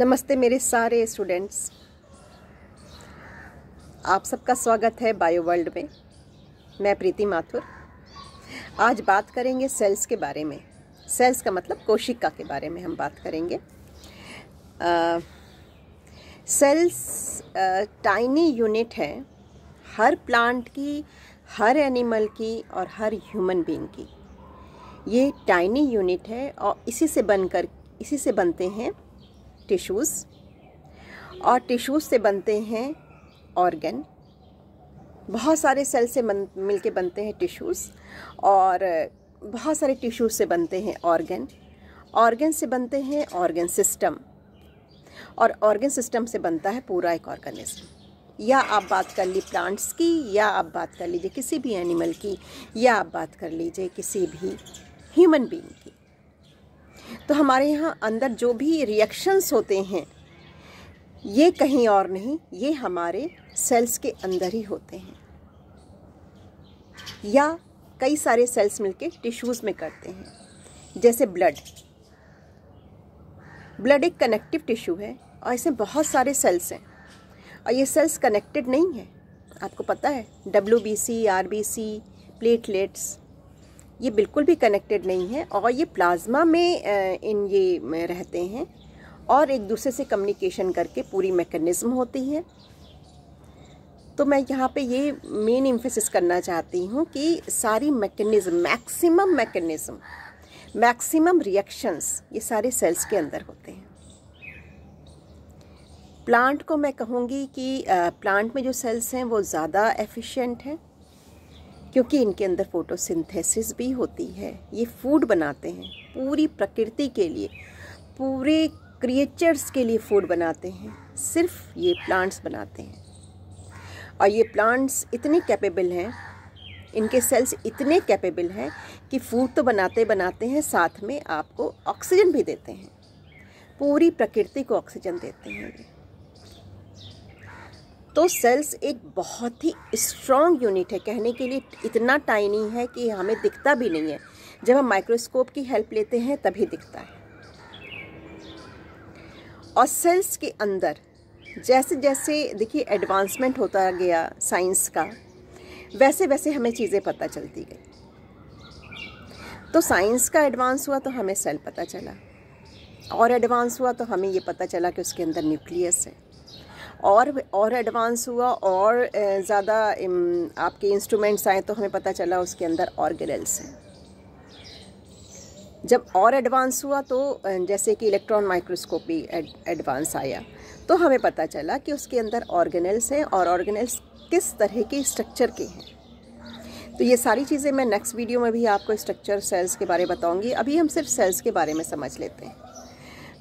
नमस्ते मेरे सारे स्टूडेंट्स आप सबका स्वागत है बायो वर्ल्ड में मैं प्रीति माथुर आज बात करेंगे सेल्स के बारे में सेल्स का मतलब कोशिका के बारे में हम बात करेंगे ah, cells ah, tiny unit है हर प्लांट की हर एनिमल की और हर ह्यूमन बींग की ये टाइनी यूनिट है और इसी से बनकर इसी से बनते हैं टिश्यूज़ और टिश्यूज़ से बनते हैं ऑर्गन बहुत सारे सेल से बन मिल के बनते हैं टिश्यूज़ और बहुत सारे टिश्यूज़ से बनते हैं ऑर्गन ऑर्गन से बनते हैं ऑर्गन सिस्टम और ऑर्गन सिस्टम से बनता है पूरा एक ऑर्गेनिज्म या आप बात कर ली प्लांट्स की या आप बात कर लीजिए किसी भी एनिमल की या आप बात कर लीजिए किसी भी ह्यूमन बींग की तो हमारे यहाँ अंदर जो भी रिएक्शंस होते हैं ये कहीं और नहीं ये हमारे सेल्स के अंदर ही होते हैं या कई सारे सेल्स मिलके टिश्यूज़ में करते हैं जैसे ब्लड ब्लड एक कनेक्टिव टिश्यू है और इसमें बहुत सारे सेल्स हैं और ये सेल्स कनेक्टेड नहीं है आपको पता है W B C R B C platelets ये बिल्कुल भी कनेक्टेड नहीं है और ये प्लाज्मा में इन ये रहते हैं और एक दूसरे से कम्युनिकेशन करके पूरी मैकेनिज़्म होती है तो मैं यहाँ पे ये मेन इम्फेसिस करना चाहती हूँ कि सारी mechanism maximum mechanism maximum reactions ये सारे सेल्स के अंदर होते हैं प्लांट को मैं कहूँगी कि प्लांट में जो सेल्स हैं वो ज़्यादा एफिशिएंट हैं क्योंकि इनके अंदर फोटोसिंथेसिस भी होती है ये फूड बनाते हैं पूरी प्रकृति के लिए पूरे क्रिएचर्स के लिए फूड बनाते हैं सिर्फ ये प्लांट्स बनाते हैं और ये प्लांट्स इतने कैपेबल हैं इनके सेल्स इतने कैपेबल हैं कि फूड तो बनाते बनाते हैं साथ में आपको ऑक्सीजन भी देते हैं पूरी प्रकृति को ऑक्सीजन देते हैं ये तो सेल्स एक बहुत ही स्ट्रॉन्ग यूनिट है कहने के लिए इतना टाइनी है कि हमें दिखता भी नहीं है जब हम माइक्रोस्कोप की हेल्प लेते हैं तभी दिखता है और सेल्स के अंदर जैसे जैसे देखिए एडवांसमेंट होता गया साइंस का वैसे वैसे हमें चीज़ें पता चलती गई तो साइंस का एडवांस हुआ तो हमें सेल पता चला और एडवांस हुआ तो हमें ये पता चला कि उसके अंदर न्यूक्लियस है और और एडवांस हुआ और ज़्यादा आपके इंस्ट्रूमेंट्स आए तो हमें पता चला उसके अंदर ऑर्गेनल्स हैं जब और एडवांस हुआ तो जैसे कि इलेक्ट्रॉन माइक्रोस्कोपी एडवांस आया तो हमें पता चला कि उसके अंदर ऑर्गेनल्स हैं और ऑर्गेनल्स किस तरह के स्ट्रक्चर के हैं तो ये सारी चीज़ें मैं नेक्स्ट वीडियो में भी आपको स्ट्रक्चर सेल्स के बारे में बताऊंगी अभी हम सिर्फ सेल्स के बारे में समझ लेते हैं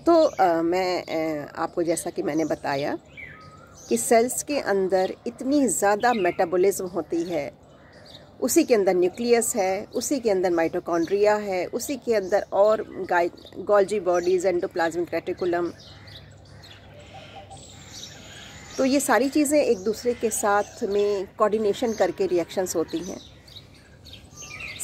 तो आ, मैं आ, आपको जैसा कि मैंने बताया कि सेल्स के अंदर इतनी ज़्यादा मेटाबॉलिज्म होती है उसी के अंदर न्यूक्लियस है उसी के अंदर माइटोकॉन्ड्रिया है उसी के अंदर और गोल्जी बॉडीज एंडोप्लाज्मिक रेटिकुलम तो ये सारी चीज़ें एक दूसरे के साथ में कोऑर्डिनेशन करके रिएक्शंस होती हैं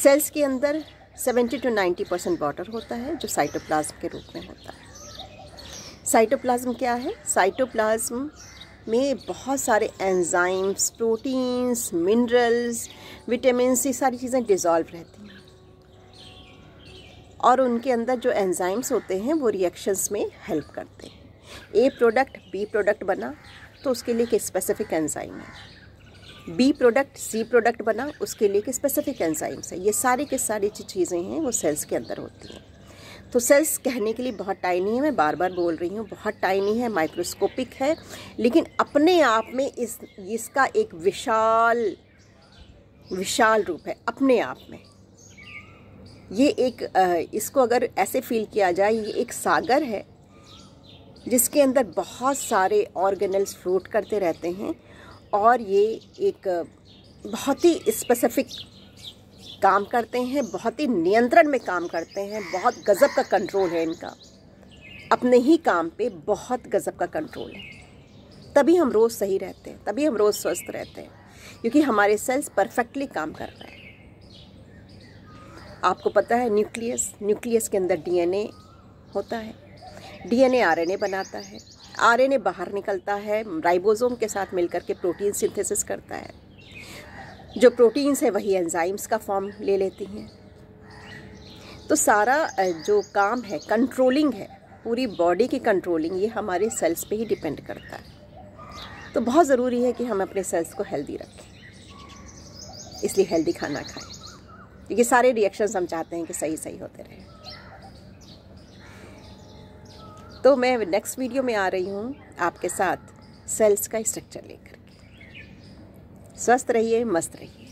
सेल्स के अंदर 70 टू 90 परसेंट वाटर होता है जो साइटोप्लाज्म के रूप में होता है साइटोप्लाज्म क्या है साइटोप्लाज्म में बहुत सारे एंजाइम्स प्रोटीन्स मिनरल्स विटामिन ये सारी चीज़ें डिज़ोल्व रहती हैं और उनके अंदर जो एंजाइम्स होते हैं वो रिएक्शंस में हेल्प करते हैं ए प्रोडक्ट बी प्रोडक्ट बना तो उसके लिए एक स्पेसिफिक एंजाइम है बी प्रोडक्ट सी प्रोडक्ट बना उसके लिए एक स्पेसिफिक एंजाइम्स है ये सारी के सारी जो चीज़ें हैं वो सेल्स के अंदर होती हैं तो सेल्स कहने के लिए बहुत टाइनी है मैं बार बार बोल रही हूँ बहुत टाइनी है माइक्रोस्कोपिक है लेकिन अपने आप में इस इसका एक विशाल विशाल रूप है अपने आप में ये एक इसको अगर ऐसे फील किया जाए ये एक सागर है जिसके अंदर बहुत सारे ऑर्गेनल्स फ्लोट करते रहते हैं और ये एक बहुत ही स्पेसिफिक काम करते हैं बहुत ही नियंत्रण में काम करते हैं बहुत गज़ब का कंट्रोल है इनका अपने ही काम पे बहुत गज़ब का कंट्रोल है तभी हम रोज़ सही रहते हैं तभी हम रोज़ स्वस्थ रहते हैं क्योंकि हमारे सेल्स परफेक्टली काम कर रहे हैं आपको पता है न्यूक्लियस न्यूक्लियस के अंदर डीएनए होता है डीएनए आरएनए बनाता है आरएनए बाहर निकलता है राइबोसोम के साथ मिलकर के प्रोटीन सिंथेसिस करता है जो प्रोटीन्स हैं वही एंजाइम्स का फॉर्म ले लेती हैं तो सारा जो काम है कंट्रोलिंग है पूरी बॉडी की कंट्रोलिंग ये हमारे सेल्स पे ही डिपेंड करता है तो बहुत ज़रूरी है कि हम अपने सेल्स को हेल्दी रखें इसलिए हेल्दी खाना खाएं क्योंकि सारे रिएक्शंस हम चाहते हैं कि सही सही होते रहे तो मैं नेक्स्ट वीडियो में आ रही हूँ आपके साथ सेल्स का स्ट्रक्चर लेकर स्वस्थ रहिए मस्त रहिए